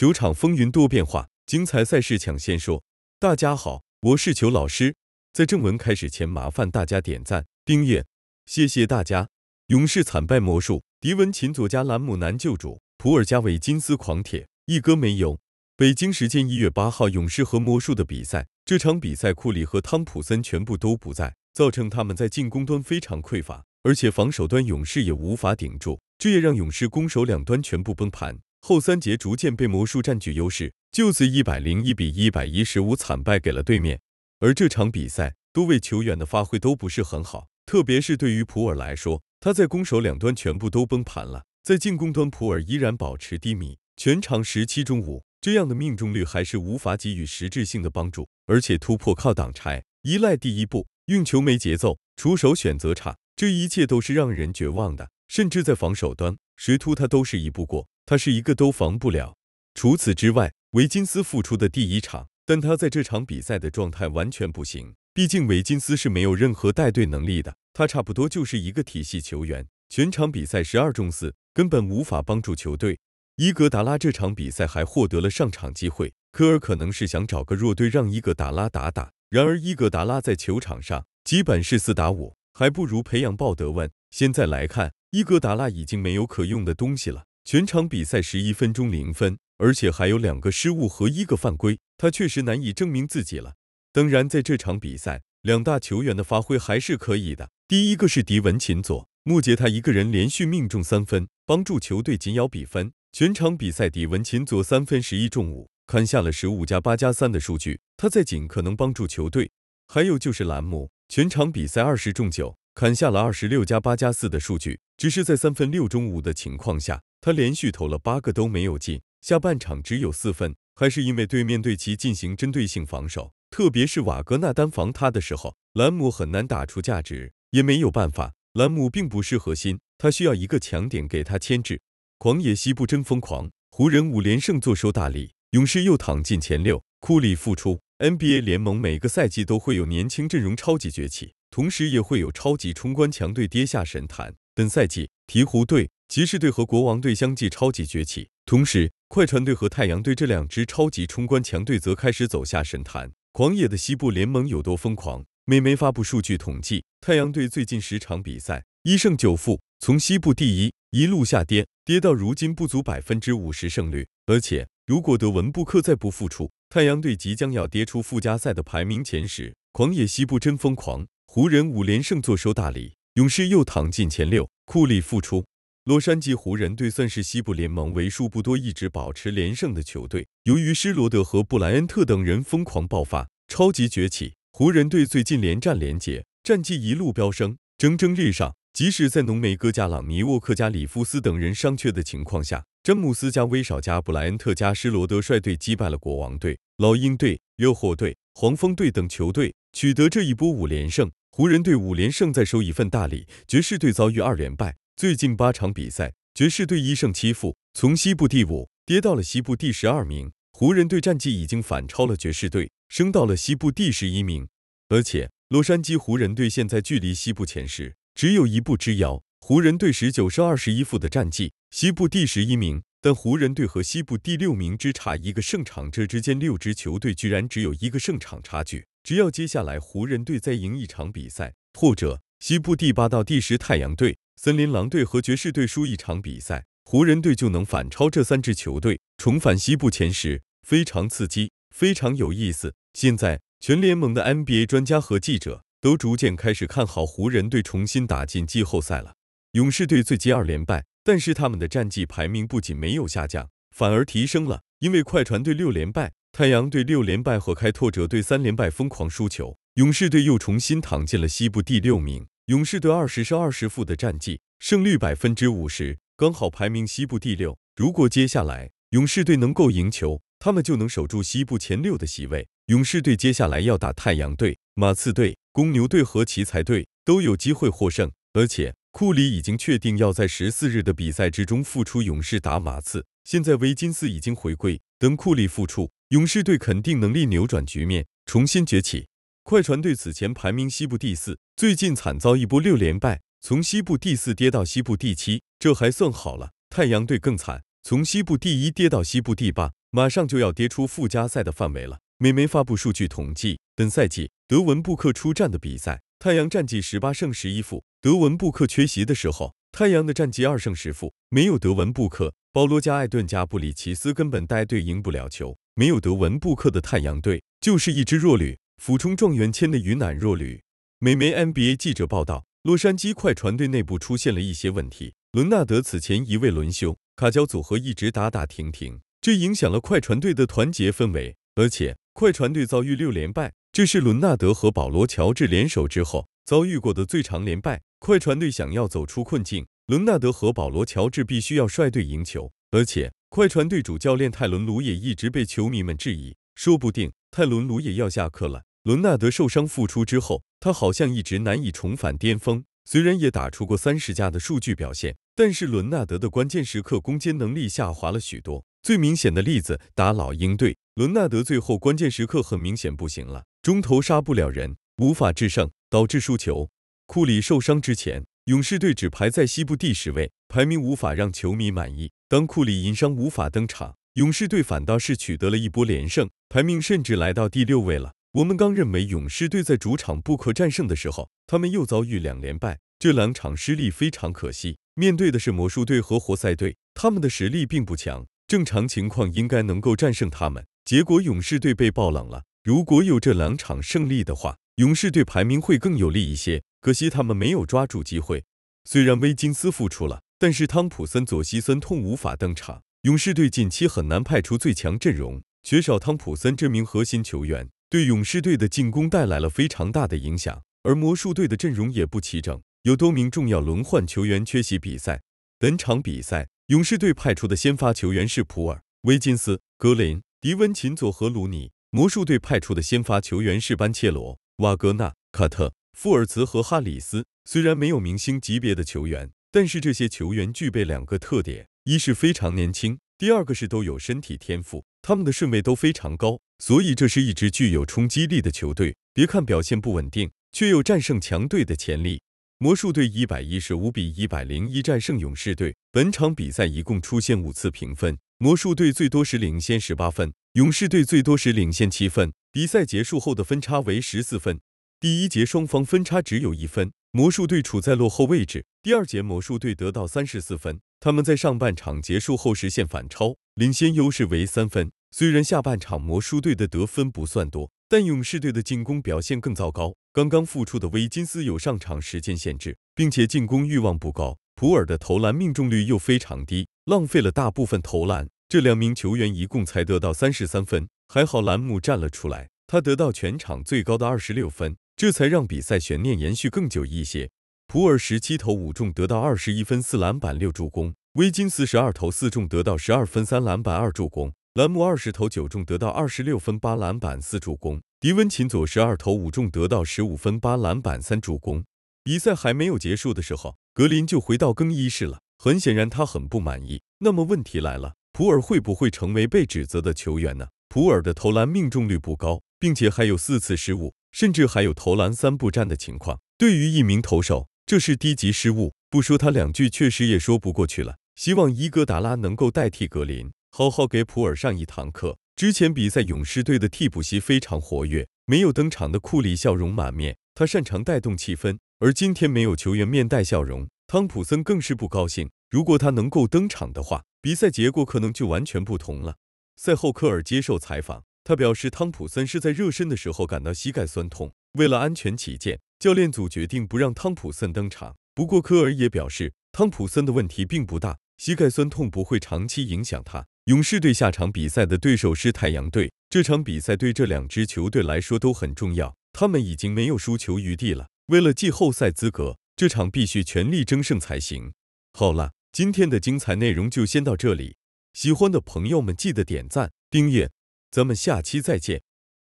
球场风云多变化，精彩赛事抢先说。大家好，我是球老师。在正文开始前，麻烦大家点赞订阅，谢谢大家。勇士惨败魔术，迪文琴佐加兰姆男救主，普尔加维金斯狂铁，一哥没有。北京时间一月八号，勇士和魔术的比赛，这场比赛库里和汤普森全部都不在，造成他们在进攻端非常匮乏，而且防守端勇士也无法顶住，这也让勇士攻守两端全部崩盘。后三节逐渐被魔术占据优势，就此一百零一比一百一十五惨败给了对面。而这场比赛多位球员的发挥都不是很好，特别是对于普尔来说，他在攻守两端全部都崩盘了。在进攻端，普尔依然保持低迷，全场十七中五，这样的命中率还是无法给予实质性的帮助。而且突破靠挡拆，依赖第一步运球没节奏，出手选择差，这一切都是让人绝望的。甚至在防守端，谁突他都是一步过。他是一个都防不了。除此之外，维金斯复出的第一场，但他在这场比赛的状态完全不行。毕竟维金斯是没有任何带队能力的，他差不多就是一个体系球员。全场比赛十二中四，根本无法帮助球队。伊格达拉这场比赛还获得了上场机会，科尔可能是想找个弱队让伊格达拉打打。然而伊格达拉在球场上基本是四打五，还不如培养鲍德温。现在来看，伊格达拉已经没有可用的东西了。全场比赛十一分钟零分，而且还有两个失误和一个犯规，他确实难以证明自己了。当然，在这场比赛，两大球员的发挥还是可以的。第一个是迪文琴佐，穆杰他一个人连续命中三分，帮助球队紧咬比分。全场比赛，迪文琴佐三分十一中五，砍下了十五加八加三的数据。他在尽可能帮助球队。还有就是兰姆，全场比赛二十中九。砍下了二十六加八加四的数据，只是在三分六中五的情况下，他连续投了八个都没有进。下半场只有四分，还是因为对面对其进行针对性防守，特别是瓦格纳单防他的时候，兰姆很难打出价值，也没有办法。兰姆并不是核心，他需要一个强点给他牵制。狂野西部真疯狂，湖人五连胜坐收大礼，勇士又躺进前六，库里复出。NBA 联盟每个赛季都会有年轻阵容超级崛起。同时也会有超级冲冠强队跌下神坛。本赛季，鹈鹕队、骑士队和国王队相继超级崛起，同时快船队和太阳队这两支超级冲冠强队则开始走下神坛。狂野的西部联盟有多疯狂？美媒发布数据统计，太阳队最近十场比赛一胜九负，从西部第一一路下跌，跌到如今不足百分之五十胜率。而且如果德文布克再不复出，太阳队即将要跌出附加赛的排名前十。狂野西部真疯狂！湖人五连胜坐收大礼，勇士又躺进前六，库里复出。洛杉矶湖人队算是西部联盟为数不多一直保持连胜的球队。由于施罗德和布莱恩特等人疯狂爆发，超级崛起，湖人队最近连战连捷，战绩一路飙升，蒸蒸日上。即使在浓眉哥加朗尼沃克加里夫斯等人伤缺的情况下，詹姆斯加威少加布莱恩特加施罗德率队击败了国王队、老鹰队、热火队、黄蜂队等球队，取得这一波五连胜。湖人队五连胜再收一份大礼，爵士队遭遇二连败。最近八场比赛，爵士队一胜七负，从西部第五跌到了西部第十二名。湖人队战绩已经反超了爵士队，升到了西部第十一名。而且，洛杉矶湖人队现在距离西部前十只有一步之遥。湖人队十九胜二十一负的战绩，西部第十一名。但湖人队和西部第六名只差一个胜场，这之间六支球队居然只有一个胜场差距。只要接下来湖人队再赢一场比赛，或者西部第八到第十太阳队、森林狼队和爵士队输一场比赛，湖人队就能反超这三支球队，重返西部前十。非常刺激，非常有意思。现在全联盟的 NBA 专家和记者都逐渐开始看好湖人队重新打进季后赛了。勇士队最近二连败。但是他们的战绩排名不仅没有下降，反而提升了。因为快船队六连败，太阳队六连败和开拓者队三连败疯狂输球，勇士队又重新躺进了西部第六名。勇士队二十胜二十负的战绩，胜率百分之五十，刚好排名西部第六。如果接下来勇士队能够赢球，他们就能守住西部前六的席位。勇士队接下来要打太阳队、马刺队、公牛队和奇才队，都有机会获胜，而且。库里已经确定要在十四日的比赛之中复出，勇士打马刺。现在维金斯已经回归，等库里复出，勇士队肯定能力扭转局面，重新崛起。快船队此前排名西部第四，最近惨遭一波六连败，从西部第四跌到西部第七，这还算好了。太阳队更惨，从西部第一跌到西部第八，马上就要跌出附加赛的范围了。美媒发布数据统计，本赛季德文布克出战的比赛。太阳战绩十八胜十一负，德文布克缺席的时候，太阳的战绩二胜十负。没有德文布克，保罗加艾顿加布里奇斯根本带队赢不了球。没有德文布克的太阳队就是一支弱旅，俯冲状元签的鱼腩弱旅。美媒 NBA 记者报道，洛杉矶快船队内部出现了一些问题，伦纳德此前一位轮休，卡交组合一直打打停停，这影响了快船队的团结氛围，而且快船队遭遇六连败。这是伦纳德和保罗·乔治联手之后遭遇过的最长连败。快船队想要走出困境，伦纳德和保罗·乔治必须要率队赢球。而且，快船队主教练泰伦卢也一直被球迷们质疑，说不定泰伦卢也要下课了。伦纳德受伤复出之后，他好像一直难以重返巅峰。虽然也打出过三十加的数据表现，但是伦纳德的关键时刻攻坚能力下滑了许多。最明显的例子，打老鹰队。伦纳德最后关键时刻很明显不行了，中投杀不了人，无法制胜，导致输球。库里受伤之前，勇士队只排在西部第十位，排名无法让球迷满意。当库里因伤无法登场，勇士队反倒是取得了一波连胜，排名甚至来到第六位了。我们刚认为勇士队在主场不可战胜的时候，他们又遭遇两连败，这两场失利非常可惜。面对的是魔术队和活塞队，他们的实力并不强，正常情况应该能够战胜他们。结果勇士队被爆冷了。如果有这两场胜利的话，勇士队排名会更有利一些。可惜他们没有抓住机会。虽然威金斯复出了，但是汤普森左膝酸痛无法登场。勇士队近期很难派出最强阵容，缺少汤普森这名核心球员，对勇士队的进攻带来了非常大的影响。而魔术队的阵容也不齐整，有多名重要轮换球员缺席比赛。本场比赛，勇士队派出的先发球员是普尔、威金斯、格林。迪温琴佐和鲁尼，魔术队派出的先发球员是班切罗、瓦格纳、卡特、富尔茨和哈里斯。虽然没有明星级别的球员，但是这些球员具备两个特点：一是非常年轻，第二个是都有身体天赋。他们的顺位都非常高，所以这是一支具有冲击力的球队。别看表现不稳定，却有战胜强队的潜力。魔术队一百一十五比一百零一战胜勇士队。本场比赛一共出现五次平分。魔术队最多时领先十八分，勇士队最多时领先七分，比赛结束后的分差为十四分。第一节双方分差只有一分，魔术队处在落后位置。第二节魔术队得到三十四分，他们在上半场结束后实现反超，领先优势为三分。虽然下半场魔术队的得分不算多，但勇士队的进攻表现更糟糕。刚刚复出的维金斯有上场时间限制，并且进攻欲望不高。普尔的投篮命中率又非常低，浪费了大部分投篮。这两名球员一共才得到三十三分。还好兰姆站了出来，他得到全场最高的二十六分，这才让比赛悬念延续更久一些。普尔十七投五中，得到二十一分、四篮板、六助攻；威金斯十二投四中，得到十二分、三篮板、二助攻；兰姆二十投九中，得到二十六分、八篮板、四助攻；迪温琴佐十二投五中，得到十五分、八篮板、三助攻。比赛还没有结束的时候。格林就回到更衣室了，很显然他很不满意。那么问题来了，普尔会不会成为被指责的球员呢？普尔的投篮命中率不高，并且还有四次失误，甚至还有投篮三不沾的情况。对于一名投手，这是低级失误，不说他两句确实也说不过去了。希望伊戈达拉能够代替格林，好好给普尔上一堂课。之前比赛，勇士队的替补席非常活跃，没有登场的库里笑容满面，他擅长带动气氛。而今天没有球员面带笑容，汤普森更是不高兴。如果他能够登场的话，比赛结果可能就完全不同了。赛后科尔接受采访，他表示汤普森是在热身的时候感到膝盖酸痛，为了安全起见，教练组决定不让汤普森登场。不过科尔也表示，汤普森的问题并不大，膝盖酸痛不会长期影响他。勇士队下场比赛的对手是太阳队，这场比赛对这两支球队来说都很重要，他们已经没有输球余地了。为了季后赛资格，这场必须全力争胜才行。好了，今天的精彩内容就先到这里，喜欢的朋友们记得点赞订阅，咱们下期再见。